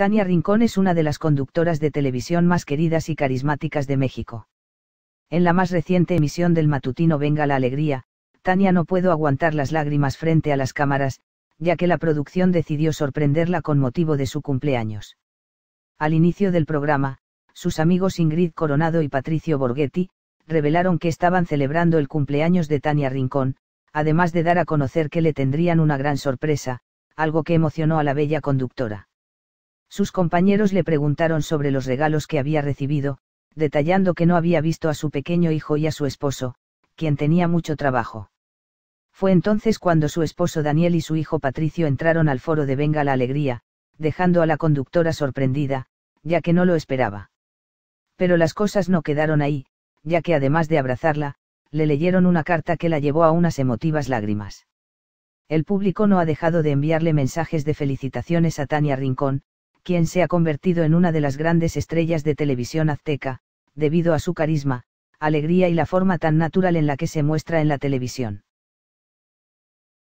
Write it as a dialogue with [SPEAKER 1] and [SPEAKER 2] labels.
[SPEAKER 1] Tania Rincón es una de las conductoras de televisión más queridas y carismáticas de México. En la más reciente emisión del matutino Venga la Alegría, Tania no pudo aguantar las lágrimas frente a las cámaras, ya que la producción decidió sorprenderla con motivo de su cumpleaños. Al inicio del programa, sus amigos Ingrid Coronado y Patricio Borghetti, revelaron que estaban celebrando el cumpleaños de Tania Rincón, además de dar a conocer que le tendrían una gran sorpresa, algo que emocionó a la bella conductora. Sus compañeros le preguntaron sobre los regalos que había recibido, detallando que no había visto a su pequeño hijo y a su esposo, quien tenía mucho trabajo. Fue entonces cuando su esposo Daniel y su hijo Patricio entraron al foro de Venga la Alegría, dejando a la conductora sorprendida, ya que no lo esperaba. Pero las cosas no quedaron ahí, ya que además de abrazarla, le leyeron una carta que la llevó a unas emotivas lágrimas. El público no ha dejado de enviarle mensajes de felicitaciones a Tania Rincón, quien se ha convertido en una de las grandes estrellas de televisión azteca, debido a su carisma, alegría y la forma tan natural en la que se muestra en la televisión.